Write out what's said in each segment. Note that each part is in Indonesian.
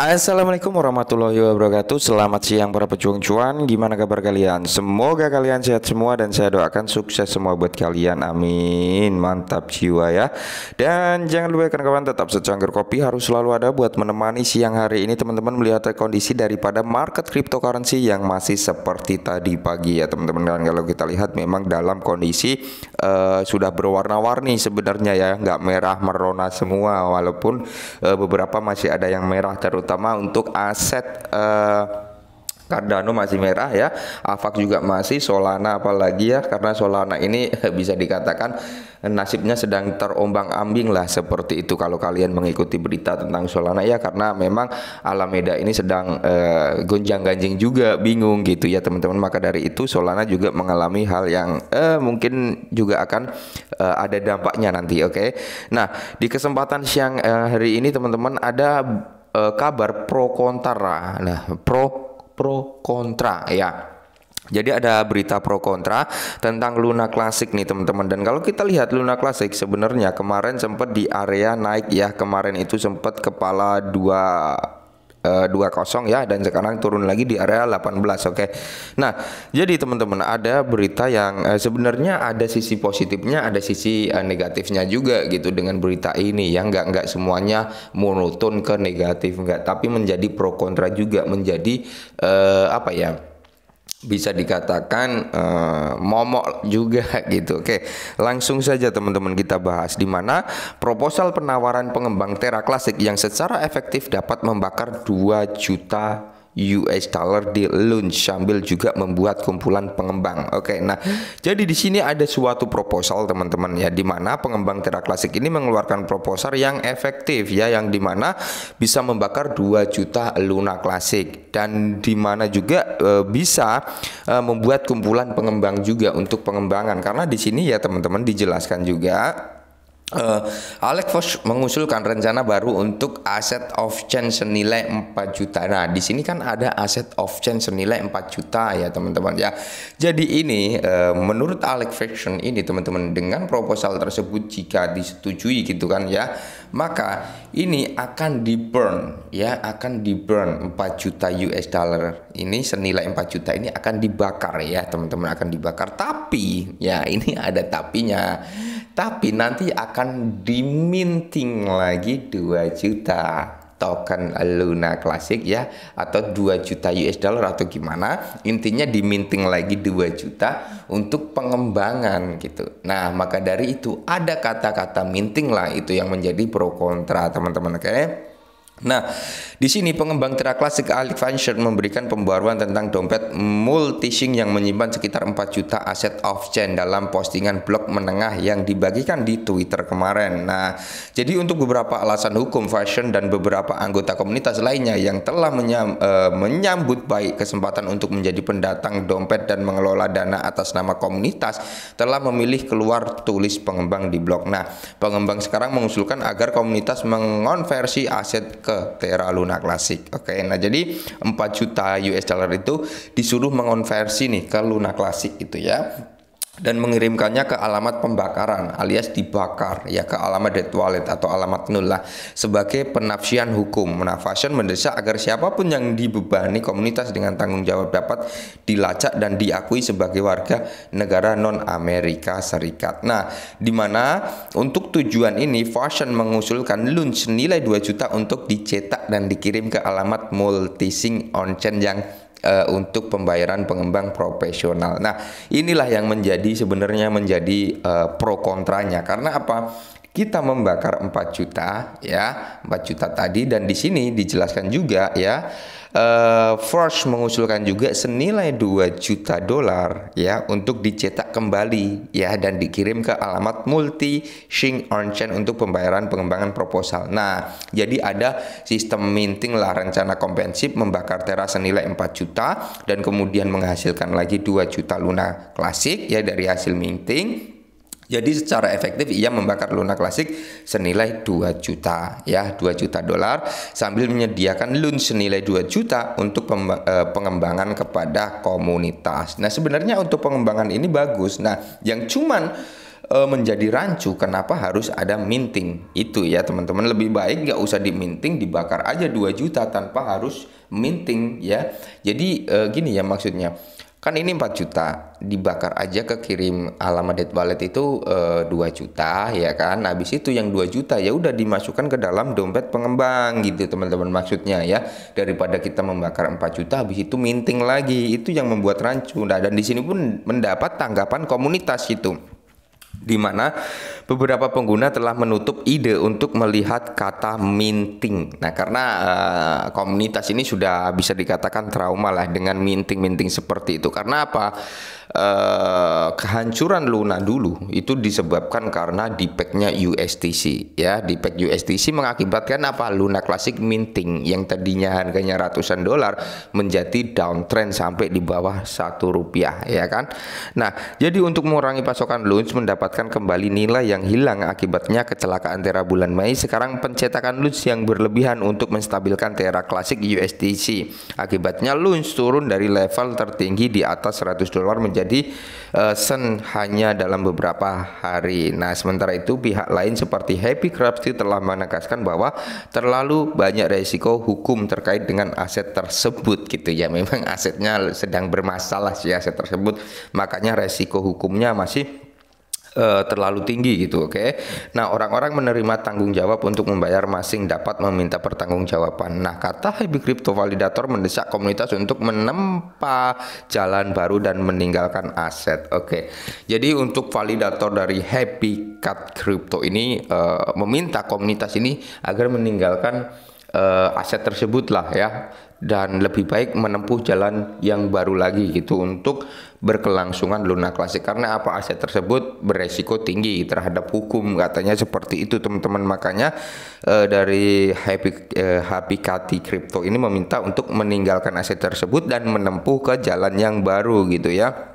Assalamualaikum warahmatullahi wabarakatuh Selamat siang para pejuang cuan Gimana kabar kalian? Semoga kalian sehat semua Dan saya doakan sukses semua buat kalian Amin Mantap jiwa ya Dan jangan lupa kawan-kawan tetap secangkir kopi Harus selalu ada buat menemani siang hari ini Teman-teman melihat kondisi daripada market cryptocurrency Yang masih seperti tadi pagi ya teman-teman Dan kalau kita lihat memang dalam kondisi uh, Sudah berwarna-warni sebenarnya ya Nggak merah merona semua Walaupun uh, beberapa masih ada yang merah terutama terutama untuk aset uh, Cardano masih merah ya, Avax juga masih, Solana apalagi ya, karena Solana ini bisa dikatakan nasibnya sedang terombang-ambing lah seperti itu kalau kalian mengikuti berita tentang Solana ya, karena memang Alameda ini sedang eh, gonjang-ganjing juga, bingung gitu ya teman-teman. Maka dari itu Solana juga mengalami hal yang eh, mungkin juga akan eh, ada dampaknya nanti, oke? Okay? Nah di kesempatan siang eh, hari ini teman-teman ada uh, kabar pro kontra. Nah, pro pro kontra ya. Jadi ada berita pro kontra tentang Luna Classic nih teman-teman dan kalau kita lihat Luna Classic sebenarnya kemarin sempat di area naik ya kemarin itu sempat kepala dua Eh, dua kosong ya dan sekarang turun lagi di area 18 oke okay? nah jadi teman-teman ada berita yang eh, sebenarnya ada sisi positifnya ada sisi eh, negatifnya juga gitu dengan berita ini yang nggak nggak semuanya monoton ke negatif enggak, tapi menjadi pro kontra juga menjadi eh, apa ya bisa dikatakan uh, momok juga gitu. Oke, langsung saja teman-teman kita bahas di mana proposal penawaran pengembang Terra Classic yang secara efektif dapat membakar 2 juta US dollar di launch sambil juga membuat kumpulan pengembang. Oke, okay, nah jadi di sini ada suatu proposal teman-teman ya di mana pengembang Terra Classic ini mengeluarkan proposal yang efektif ya yang di mana bisa membakar 2 juta Luna Classic dan di mana juga e, bisa e, membuat kumpulan pengembang juga untuk pengembangan karena di sini ya teman-teman dijelaskan juga Uh, Alex Fox mengusulkan rencana baru untuk aset of change senilai 4 juta. Nah, di sini kan ada aset of change senilai 4 juta ya, teman-teman ya. Jadi ini uh, menurut Alex Fashion ini teman-teman dengan proposal tersebut jika disetujui gitu kan ya, maka ini akan di burn ya, akan di burn 4 juta US dollar. Ini senilai 4 juta ini akan dibakar ya, teman-teman akan dibakar. Tapi ya ini ada tapinya. Tapi nanti akan diminting lagi 2 juta token Luna Classic ya atau 2 juta US dollar atau gimana intinya diminting lagi 2 juta untuk pengembangan gitu nah maka dari itu ada kata-kata minting lah itu yang menjadi pro kontra teman-teman oke -teman. Nah, di sini pengembang Tera Klasik Alif Fancher memberikan pembaruan tentang dompet multishing yang menyimpan sekitar 4 juta aset off-chain dalam postingan blog menengah yang dibagikan di Twitter kemarin. Nah, jadi untuk beberapa alasan hukum fashion dan beberapa anggota komunitas lainnya yang telah menyam, e, menyambut baik kesempatan untuk menjadi pendatang dompet dan mengelola dana atas nama komunitas telah memilih keluar tulis pengembang di blog. Nah, pengembang sekarang mengusulkan agar komunitas mengonversi aset ke ke Terra Luna Classic. Oke, okay, nah jadi 4 juta US dollar itu disuruh mengonversi nih ke Luna Classic gitu ya dan mengirimkannya ke alamat pembakaran alias dibakar ya ke alamat detwalet atau alamat nullah sebagai penafsian hukum menafasian mendesak agar siapapun yang dibebani komunitas dengan tanggung jawab dapat dilacak dan diakui sebagai warga negara non Amerika Serikat nah dimana untuk tujuan ini fashion mengusulkan lunch nilai 2 juta untuk dicetak dan dikirim ke alamat multising onchen yang uh, untuk pembayaran pengembang profesional. Nah, inilah yang menjadi sebenarnya menjadi uh, pro kontranya karena apa? Kita membakar 4 juta ya, 4 juta tadi dan di sini dijelaskan juga ya uh, Forge mengusulkan juga senilai 2 juta dolar ya untuk dicetak kembali ya dan dikirim ke alamat multi Shing on untuk pembayaran pengembangan proposal. Nah, jadi ada sistem minting lah rencana kompensif membakar Terra senilai 4 juta dan kemudian menghasilkan lagi 2 juta Luna klasik ya dari hasil minting jadi secara efektif ia membakar lunak klasik senilai 2 juta ya, 2 juta dolar sambil menyediakan loan senilai 2 juta untuk eh, pengembangan kepada komunitas. Nah, sebenarnya untuk pengembangan ini bagus. Nah, yang cuman eh, menjadi rancu kenapa harus ada minting itu ya teman-teman lebih baik nggak usah diminting dibakar aja 2 juta tanpa harus minting ya jadi e, gini ya maksudnya kan ini 4 juta dibakar aja ke kirim alamat wallet itu e, eh, 2 juta ya kan habis itu yang 2 juta ya udah dimasukkan ke dalam dompet pengembang gitu teman-teman maksudnya ya daripada kita membakar 4 juta habis itu minting lagi itu yang membuat rancu nah, dan di sini pun mendapat tanggapan komunitas itu di mana beberapa pengguna telah menutup ide untuk melihat kata minting. Nah, karena uh, komunitas ini sudah bisa dikatakan trauma lah dengan minting-minting seperti itu. Karena apa? Eh, kehancuran Luna dulu itu disebabkan karena dipeknya USDC ya dipek USDC mengakibatkan apa Luna Classic minting yang tadinya harganya ratusan dolar menjadi downtrend sampai di bawah satu rupiah ya kan nah jadi untuk mengurangi pasokan Luna mendapatkan kembali nilai yang hilang akibatnya kecelakaan Tera bulan Mei sekarang pencetakan Luna yang berlebihan untuk menstabilkan Tera Classic USDC akibatnya Luna turun dari level tertinggi di atas 100 dolar menjadi jadi uh, sen hanya dalam beberapa hari. Nah, sementara itu pihak lain seperti Happy Crafty telah menegaskan bahwa terlalu banyak resiko hukum terkait dengan aset tersebut gitu ya. Memang asetnya sedang bermasalah sih aset tersebut, makanya resiko hukumnya masih Eh, terlalu tinggi gitu, oke. Okay? Nah, orang-orang menerima tanggung jawab untuk membayar masing dapat meminta pertanggungjawaban. Nah, kata Happy Crypto Validator mendesak komunitas untuk menempa jalan baru dan meninggalkan aset, oke. Okay? Jadi untuk validator dari Happy Cat Crypto ini uh, meminta komunitas ini agar meninggalkan uh, aset tersebut lah ya dan lebih baik menempuh jalan yang baru lagi gitu untuk berkelangsungan Luna Klasik karena apa aset tersebut beresiko tinggi terhadap hukum katanya seperti itu teman-teman makanya eh, dari Happy eh, Happy Kati Crypto ini meminta untuk meninggalkan aset tersebut dan menempuh ke jalan yang baru gitu ya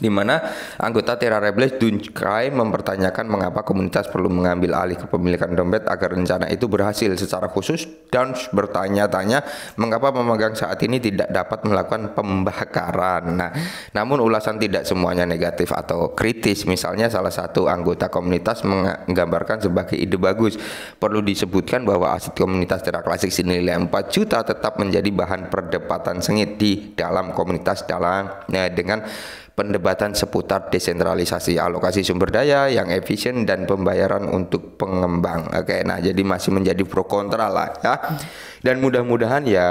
di mana anggota Terra Rebels Dunkai mempertanyakan mengapa komunitas perlu mengambil alih kepemilikan dompet agar rencana itu berhasil. Secara khusus, dan bertanya-tanya mengapa pemegang saat ini tidak dapat melakukan pembakaran. Nah, namun ulasan tidak semuanya negatif atau kritis. Misalnya salah satu anggota komunitas menggambarkan sebagai ide bagus. Perlu disebutkan bahwa aset komunitas Terra Klasik senilai 4 juta tetap menjadi bahan perdebatan sengit di dalam komunitas dalam eh, dengan pendebatan seputar desentralisasi alokasi sumber daya yang efisien dan pembayaran untuk pengembang. Oke, nah jadi masih menjadi pro kontra lah ya. Dan mudah-mudahan ya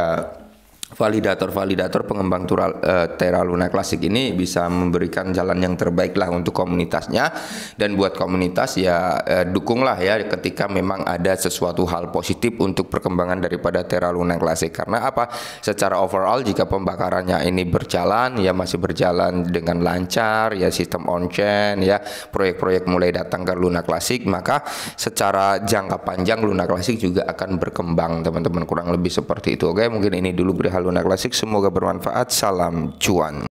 validator-validator pengembang tural, uh, Terra Luna Classic ini bisa memberikan jalan yang terbaik lah untuk komunitasnya dan buat komunitas ya uh, dukunglah ya ketika memang ada sesuatu hal positif untuk perkembangan daripada Terra Luna Classic karena apa secara overall jika pembakarannya ini berjalan ya masih berjalan dengan lancar ya sistem on chain ya proyek-proyek mulai datang ke Luna klasik maka secara jangka panjang Luna klasik juga akan berkembang teman-teman kurang lebih seperti itu oke mungkin ini dulu berhal Haluna Klasik. Semoga bermanfaat. Salam cuan.